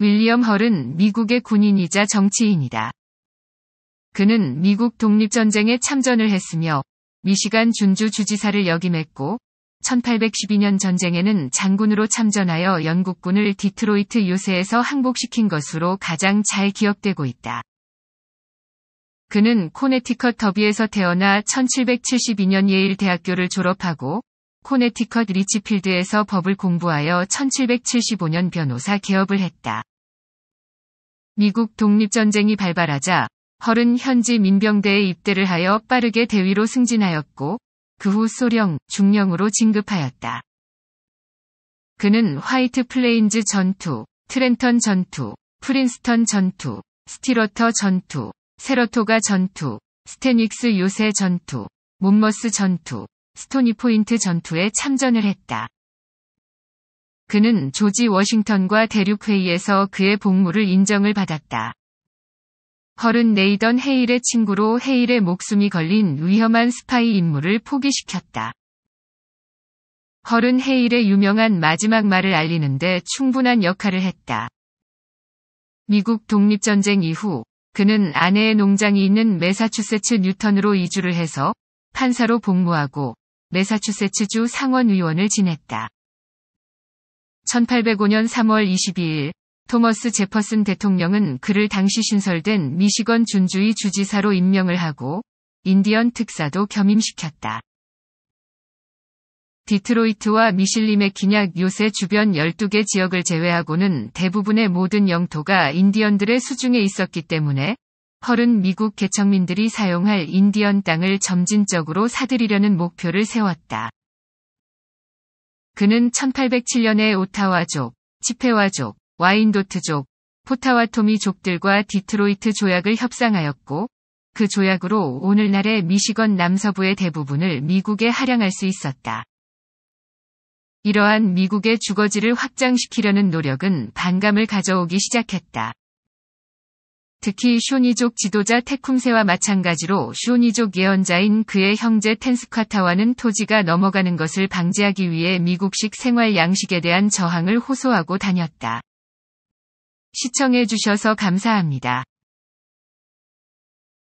윌리엄 헐은 미국의 군인이자 정치인이다. 그는 미국 독립전쟁에 참전을 했으며 미시간 준주 주지사를 역임했고 1812년 전쟁에는 장군으로 참전하여 영국군을 디트로이트 요새에서 항복시킨 것으로 가장 잘 기억되고 있다. 그는 코네티컷 더비에서 태어나 1772년 예일 대학교를 졸업하고 코네티컷 리치필드에서 법을 공부하여 1775년 변호사 개업을 했다. 미국 독립전쟁이 발발하자 헐은 현지 민병대에 입대를 하여 빠르게 대위로 승진하였고 그 후 소령, 중령으로 진급하였다. 그는 화이트 플레인즈 전투, 트렌턴 전투, 프린스턴 전투, 스티러터 전투, 세러토가 전투, 스테닉스 요새 전투, 몬머스 전투, 스토니포인트 전투에 참전을 했다. 그는 조지 워싱턴과 대륙회의에서 그의 복무를 인정을 받았다. 허른 네이던 헤일의 친구로 헤일의 목숨이 걸린 위험한 스파이 임무를 포기시켰다. 허른 헤일의 유명한 마지막 말을 알리는데 충분한 역할을 했다. 미국 독립전쟁 이후 그는 아내의 농장이 있는 메사추세츠 뉴턴으로 이주를 해서 판사로 복무하고 매사추세츠주 상원의원을 지냈다. 1805년 3월 22일 토머스 제퍼슨 대통령은 그를 당시 신설된 미시건 준주의 주지사로 임명을 하고 인디언 특사도 겸임시켰다. 디트로이트와 미실림의 긴약 요새 주변 12개 지역을 제외하고는 대부분의 모든 영토가 인디언들의 수중에 있었기 때문에 펄은 미국 개척민들이 사용할 인디언 땅을 점진적으로 사들이려는 목표를 세웠다. 그는 1807년에 오타와족, 치페와족, 와인도트족, 포타와토미족들과 디트로이트 조약을 협상하였고, 그 조약으로 오늘날의 미시건 남서부의 대부분을 미국에 할양할 수 있었다. 이러한 미국의 주거지를 확장시키려는 노력은 반감을 가져오기 시작했다. 특히 쇼니족 지도자 태쿰세와 마찬가지로 쇼니족 예언자인 그의 형제 텐스카타와는 토지가 넘어가는 것을 방지하기 위해 미국식 생활 양식에 대한 저항을 호소하고 다녔다. 시청해주셔서 감사합니다.